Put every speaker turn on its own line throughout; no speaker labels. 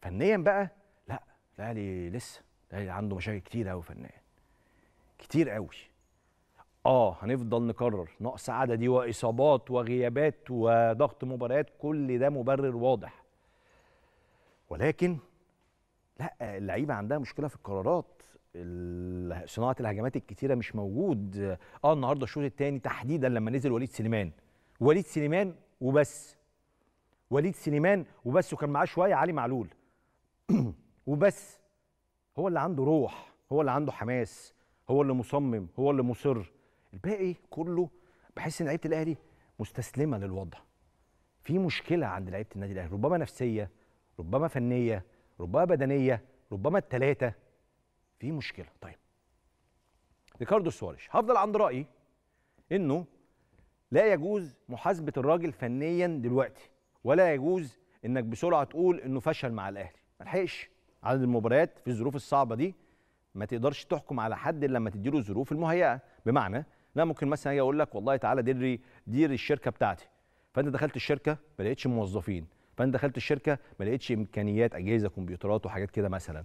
فنيا بقى لا الاهلي لسه الاهلي عنده مشاكل كتير قوي فنيا كتير قوي اه هنفضل نكرر نقص عددي واصابات وغيابات وضغط مباريات كل ده مبرر واضح ولكن لا اللعيبه عندها مشكله في القرارات صناعه الهجمات الكتيره مش موجود اه النهارده الشوط الثاني تحديدا لما نزل وليد سليمان وليد سليمان وبس وليد سليمان وبس وكان معاه شويه علي معلول وبس هو اللي عنده روح هو اللي عنده حماس هو اللي مصمم هو اللي مصر الباقي كله بحس ان لعيبه الاهلي مستسلمه للوضع في مشكله عند لعيبه النادي الاهلي ربما نفسيه ربما فنيه ربما بدنيه ربما الثلاثه في مشكله طيب ريكاردو سواريش هفضل عند رايي انه لا يجوز محاسبه الراجل فنيا دلوقتي ولا يجوز انك بسرعه تقول انه فشل مع الاهلي ما لحقش عدد المباريات في الظروف الصعبه دي ما تقدرش تحكم على حد الا لما تديله الظروف المهيئه بمعنى لا ممكن مثلا اجي اقول لك والله تعالى دير دير الشركه بتاعتي فانت دخلت الشركه ما لقيتش موظفين فانت دخلت الشركه ما لقيتش امكانيات اجهزه كمبيوترات وحاجات كده مثلا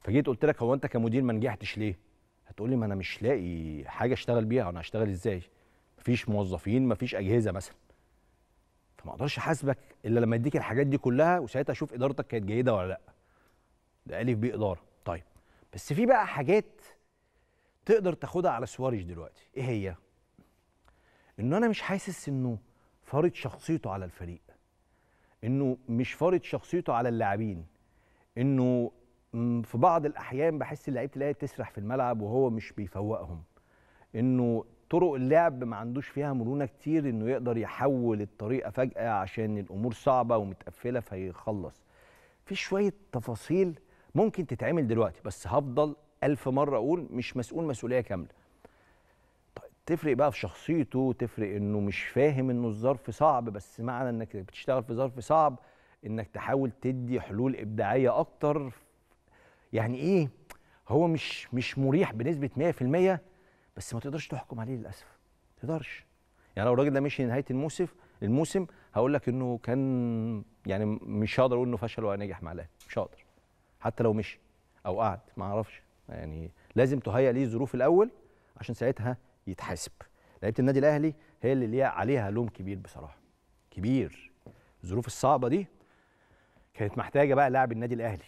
فجيت قلت لك هو انت كمدير ما نجحتش ليه هتقول لي ما انا مش لاقي حاجه اشتغل بيها انا هشتغل ازاي مفيش موظفين مفيش اجهزه مثلا ما اقدرش احاسبك الا لما اديك الحاجات دي كلها وساعتها اشوف ادارتك كانت جيده ولا لا ده الف ب اداره طيب بس في بقى حاجات تقدر تاخدها على سواريج دلوقتي ايه هي انه انا مش حاسس انه فارض شخصيته على الفريق انه مش فارض شخصيته على اللاعبين انه في بعض الاحيان بحس اللعيبه الاهلي بتسرح في الملعب وهو مش بيفوقهم انه طرق اللعب ما عندوش فيها مرونه كتير انه يقدر يحول الطريقه فجاه عشان الامور صعبه ومتقفله فيخلص في شويه تفاصيل ممكن تتعمل دلوقتي بس هفضل ألف مره اقول مش مسؤول مسؤوليه كامله طيب تفرق بقى في شخصيته تفرق انه مش فاهم انه الظرف صعب بس معنى انك بتشتغل في ظرف صعب انك تحاول تدي حلول ابداعيه اكتر يعني ايه هو مش مش مريح بنسبه 100% بس ما تقدرش تحكم عليه للاسف ما تقدرش يعني لو الراجل ده مشي نهايه الموسم الموسم هقول لك انه كان يعني مش هقدر اقول انه فشل ولا نجح مع الاهلي مش هقدر حتى لو مشي او قعد ما اعرفش يعني لازم تهيئ ليه ظروف الاول عشان ساعتها يتحاسب لعيبه النادي الاهلي هي اللي ليها عليها لوم كبير بصراحه كبير الظروف الصعبه دي كانت محتاجه بقى لاعب النادي الاهلي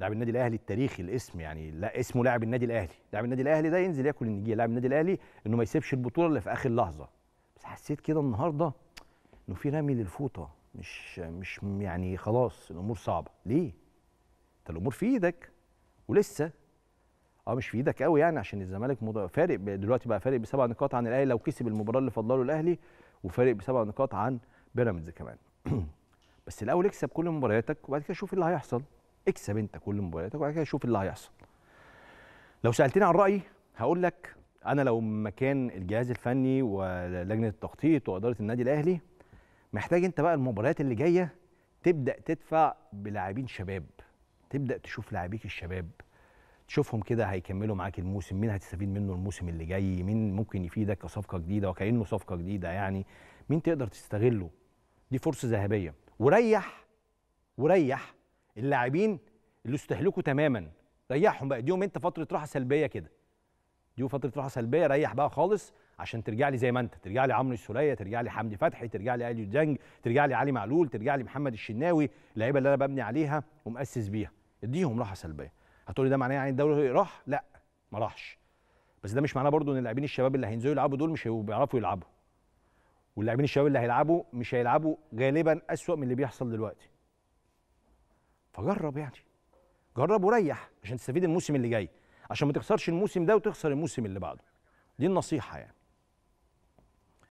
لاعب النادي الاهلي التاريخي الاسم يعني لا اسمه لاعب النادي الاهلي لاعب النادي الاهلي ده ينزل ياكل النجيه لاعب النادي الاهلي انه ما يسيبش البطوله الا في اخر لحظه بس حسيت كده النهارده انه في رمي للفوطه مش مش يعني خلاص الامور صعبه ليه انت الامور في ايدك ولسه اه مش في ايدك قوي يعني عشان الزمالك فارق دلوقتي بقى فارق بسبع نقاط عن الاهلي لو كسب المباراه اللي فضله الاهلي وفارق بسبع نقاط عن بيراميدز كمان بس الاول اكسب كل مبارياتك وبعد كده شوف إيه اللي هيحصل اكسب انت كل مبارياتك وبعد كده شوف اللي هيحصل لو سالتني عن رايي هقول لك انا لو مكان الجهاز الفني ولجنه التخطيط واداره النادي الاهلي محتاج انت بقى المباريات اللي جايه تبدا تدفع بلاعبين شباب تبدا تشوف لاعبيك الشباب تشوفهم كده هيكملوا معاك الموسم مين هتستفيد منه الموسم اللي جاي مين ممكن يفيدك كصفقه جديده وكانه صفقه جديده يعني مين تقدر تستغله دي فرصه ذهبيه وريح وريح اللاعبين اللي استهلكوا تماما ريحهم بقى اديهم انت فتره راحه سلبيه كده دي فتره راحه سلبيه ريح بقى خالص عشان ترجع لي زي ما انت ترجع لي عمرو السوليه ترجع لي حمدي فتحي ترجع لي اليو ديانج ترجع لي علي معلول ترجع لي محمد الشناوي اللعيبه اللي انا ببني عليها ومؤسس بيها اديهم راحه سلبيه هتقول لي ده معناه يعني الدوري راح لا ما راحش بس ده مش معناه برضو ان اللاعبين الشباب اللي هينزلوا يلعبوا دول مش بيعرفوا يلعبوا واللاعبين الشباب اللي هيلعبوا مش هيلعبوا غالبا اسوا من اللي بيحصل دلوقتي فجرب يعني جرب وريح عشان تستفيد الموسم اللي جاي عشان ما تخسرش الموسم ده وتخسر الموسم اللي بعده دي النصيحه يعني